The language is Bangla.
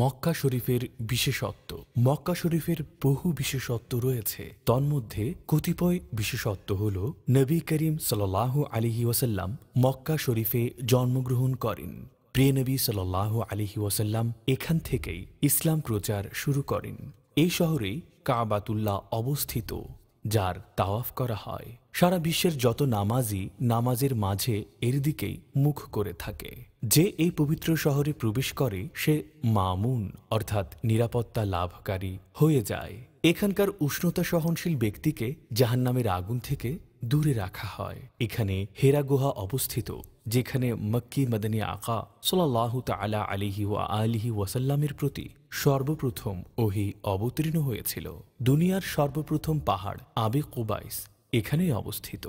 মক্কা শরীফের বিশেষত্ব মক্কা শরীফের বহু বিশেষত্ব রয়েছে তন্মধ্যে কতিপয় বিশেষত্ব হল নবী করিম সাল্লাহ আলিহি ওয়াসাল্লাম মক্কা শরীফে জন্মগ্রহণ করেন নবী সাল্লাহ আলিহি ওয়াসাল্লাম এখান থেকেই ইসলাম প্রচার শুরু করেন এই শহরেই কাবাতুল্লাহ অবস্থিত যার তাওয়াফ করা হয় সারা বিশ্বের যত নামাজি নামাজের মাঝে এর দিকেই মুখ করে থাকে যে এই পবিত্র শহরে প্রবেশ করে সে মামুন অর্থাৎ নিরাপত্তা লাভকারী হয়ে যায় এখানকার উষ্ণতা সহনশীল ব্যক্তিকে জাহান্নামের আগুন থেকে দূরে রাখা হয় এখানে হেরা গুহা অবস্থিত যেখানে মক্কি মদনী আকা সোল্লাহ তালা আলিহি ও আলিহি ওয়াসাল্লামের প্রতি সর্বপ্রথম ওহি অবতীর্ণ হয়েছিল দুনিয়ার সর্বপ্রথম পাহাড় আবে কুবাইস এখানেই অবস্থিত